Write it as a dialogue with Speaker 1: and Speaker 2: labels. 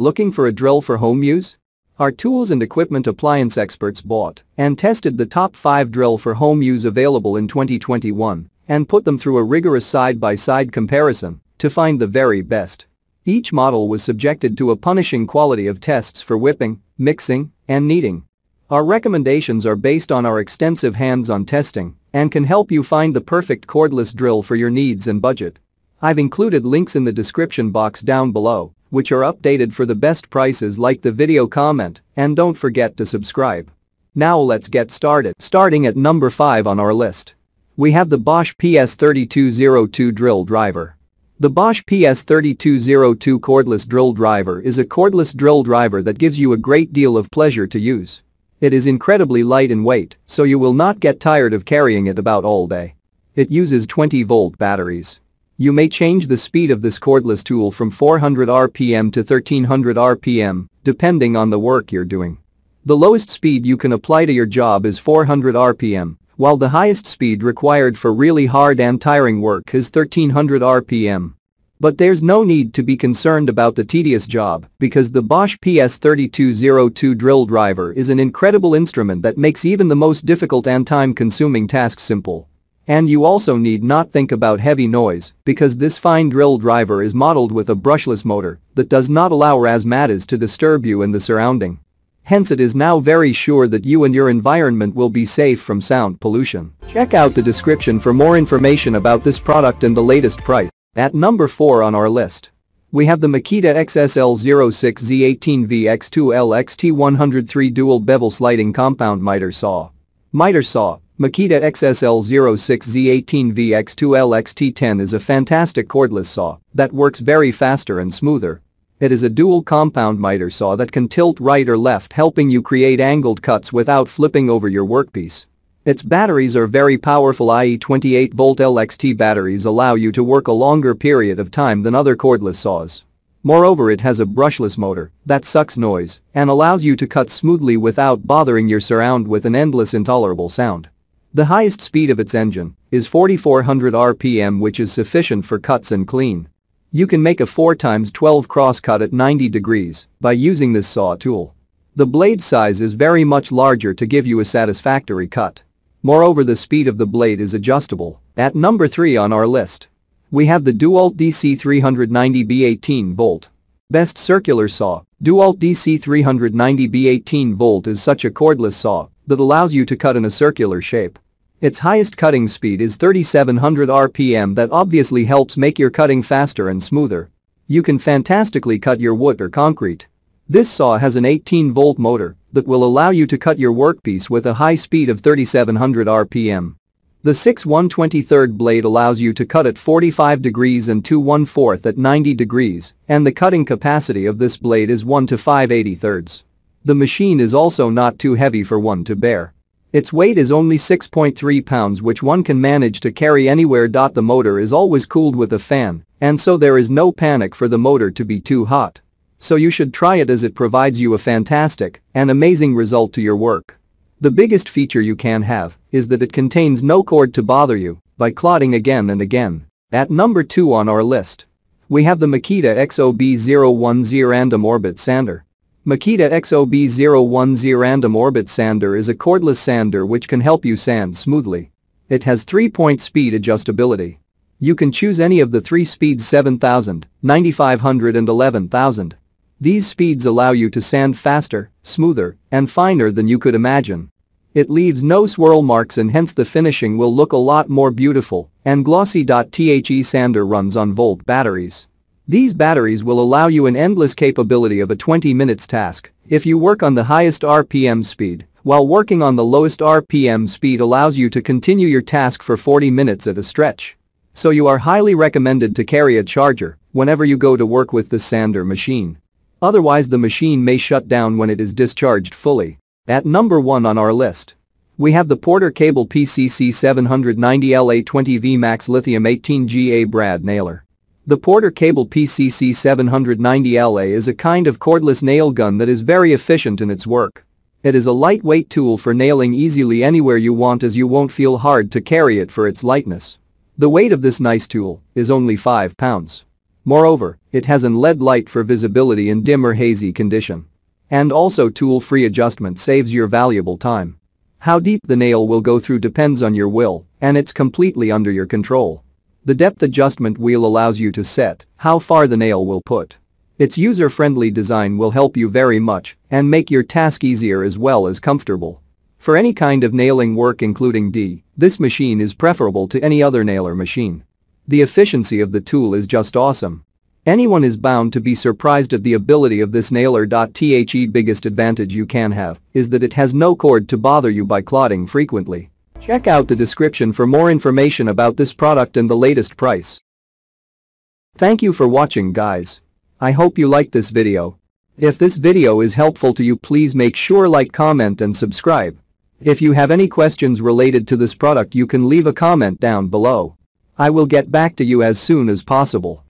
Speaker 1: Looking for a drill for home use? Our tools and equipment appliance experts bought and tested the top 5 drill for home use available in 2021 and put them through a rigorous side-by-side -side comparison to find the very best. Each model was subjected to a punishing quality of tests for whipping, mixing, and kneading. Our recommendations are based on our extensive hands-on testing and can help you find the perfect cordless drill for your needs and budget. I've included links in the description box down below which are updated for the best prices like the video comment and don't forget to subscribe. Now let's get started. Starting at number 5 on our list. We have the Bosch PS3202 drill driver. The Bosch PS3202 cordless drill driver is a cordless drill driver that gives you a great deal of pleasure to use. It is incredibly light in weight, so you will not get tired of carrying it about all day. It uses 20 volt batteries. You may change the speed of this cordless tool from 400 RPM to 1300 RPM, depending on the work you're doing. The lowest speed you can apply to your job is 400 RPM, while the highest speed required for really hard and tiring work is 1300 RPM. But there's no need to be concerned about the tedious job because the Bosch PS3202 drill driver is an incredible instrument that makes even the most difficult and time-consuming tasks simple. And you also need not think about heavy noise because this fine drill driver is modeled with a brushless motor that does not allow rasmatas to disturb you in the surrounding. Hence it is now very sure that you and your environment will be safe from sound pollution. Check out the description for more information about this product and the latest price. At number 4 on our list. We have the Makita XSL06Z18VX2LXT103 Dual Bevel Sliding Compound Miter Saw. Miter saw Makita XSL06Z18VX2LXT10 is a fantastic cordless saw that works very faster and smoother. It is a dual compound miter saw that can tilt right or left helping you create angled cuts without flipping over your workpiece. Its batteries are very powerful i.e. 28-volt LXT batteries allow you to work a longer period of time than other cordless saws. Moreover it has a brushless motor that sucks noise and allows you to cut smoothly without bothering your surround with an endless intolerable sound. The highest speed of its engine is 4400 RPM which is sufficient for cuts and clean. You can make a 4x12 crosscut at 90 degrees by using this saw tool. The blade size is very much larger to give you a satisfactory cut. Moreover the speed of the blade is adjustable. At number 3 on our list. We have the Dualt DC 390B 18 volt Best circular saw, Dewalt DC 390B 18V is such a cordless saw that allows you to cut in a circular shape. Its highest cutting speed is 3700 RPM that obviously helps make your cutting faster and smoother. You can fantastically cut your wood or concrete. This saw has an 18-volt motor that will allow you to cut your workpiece with a high speed of 3700 RPM. The 6 123rd blade allows you to cut at 45 degrees and 2 1 4 at 90 degrees, and the cutting capacity of this blade is 1 to 5 83rds. The machine is also not too heavy for one to bear. Its weight is only 6.3 pounds which one can manage to carry anywhere. The motor is always cooled with a fan, and so there is no panic for the motor to be too hot. So you should try it as it provides you a fantastic and amazing result to your work. The biggest feature you can have is that it contains no cord to bother you by clotting again and again. At number 2 on our list, we have the Makita XOB010 Random Orbit Sander. Makita XOB010 Random Orbit Sander is a cordless sander which can help you sand smoothly. It has 3-point speed adjustability. You can choose any of the three speeds 7000, 9500 and 11000. These speeds allow you to sand faster, smoother, and finer than you could imagine. It leaves no swirl marks and hence the finishing will look a lot more beautiful and glossy. The sander runs on volt batteries. These batteries will allow you an endless capability of a 20 minutes task if you work on the highest RPM speed, while working on the lowest RPM speed allows you to continue your task for 40 minutes at a stretch. So you are highly recommended to carry a charger whenever you go to work with the sander machine. Otherwise the machine may shut down when it is discharged fully. At number 1 on our list. We have the Porter Cable PCC 790LA20V Max Lithium 18GA Brad Nailer. The Porter Cable PCC 790LA is a kind of cordless nail gun that is very efficient in its work. It is a lightweight tool for nailing easily anywhere you want as you won't feel hard to carry it for its lightness. The weight of this nice tool is only 5 pounds. Moreover, it has an LED light for visibility in dim or hazy condition. And also tool-free adjustment saves your valuable time. How deep the nail will go through depends on your will, and it's completely under your control. The depth adjustment wheel allows you to set how far the nail will put. Its user-friendly design will help you very much and make your task easier as well as comfortable. For any kind of nailing work including D, this machine is preferable to any other nailer machine. The efficiency of the tool is just awesome. Anyone is bound to be surprised at the ability of this nailer. The biggest advantage you can have is that it has no cord to bother you by clotting frequently. Check out the description for more information about this product and the latest price. Thank you for watching guys. I hope you liked this video. If this video is helpful to you please make sure like comment and subscribe. If you have any questions related to this product you can leave a comment down below. I will get back to you as soon as possible.